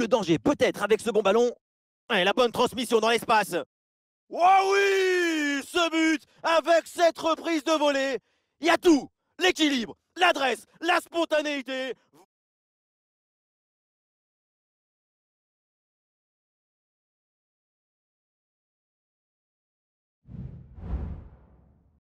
Le danger peut-être avec ce bon ballon. Et la bonne transmission dans l'espace. Waouh oui Ce but Avec cette reprise de volée, il y a tout L'équilibre, l'adresse, la spontanéité,